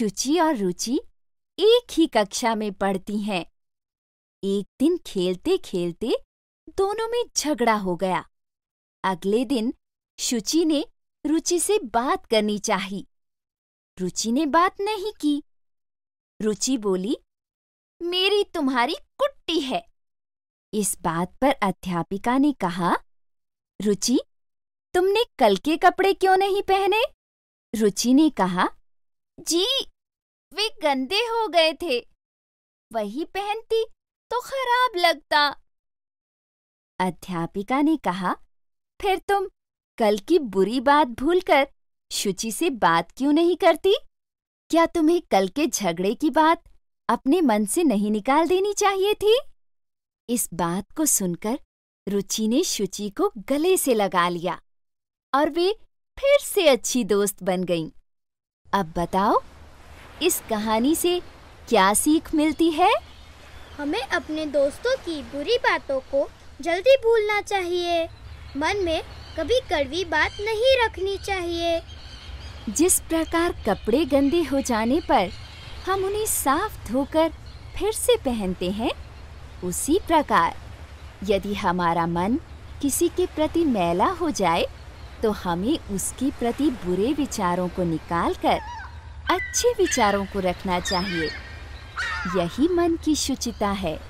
शुचि और रुचि एक ही कक्षा में पढ़ती हैं। एक दिन खेलते खेलते दोनों में झगड़ा हो गया अगले दिन शुचि ने रुचि से बात करनी चाही रुचि ने बात नहीं की रुचि बोली मेरी तुम्हारी कुट्टी है इस बात पर अध्यापिका ने कहा रुचि तुमने कल के कपड़े क्यों नहीं पहने रुचि ने कहा जी वे गंदे हो गए थे वही पहनती तो खराब लगता अध्यापिका ने कहा फिर तुम कल की बुरी बात भूलकर शुचि से बात क्यों नहीं करती क्या तुम्हें कल के झगड़े की बात अपने मन से नहीं निकाल देनी चाहिए थी इस बात को सुनकर रुचि ने शुचि को गले से लगा लिया और वे फिर से अच्छी दोस्त बन गईं। अब बताओ इस कहानी से क्या सीख मिलती है हमें अपने दोस्तों की बुरी बातों को जल्दी भूलना चाहिए मन में कभी कड़वी बात नहीं रखनी चाहिए जिस प्रकार कपड़े गंदे हो जाने पर हम उन्हें साफ धोकर फिर से पहनते हैं उसी प्रकार यदि हमारा मन किसी के प्रति मैला हो जाए तो हमें उसके प्रति बुरे विचारों को निकालकर अच्छे विचारों को रखना चाहिए यही मन की शुचिता है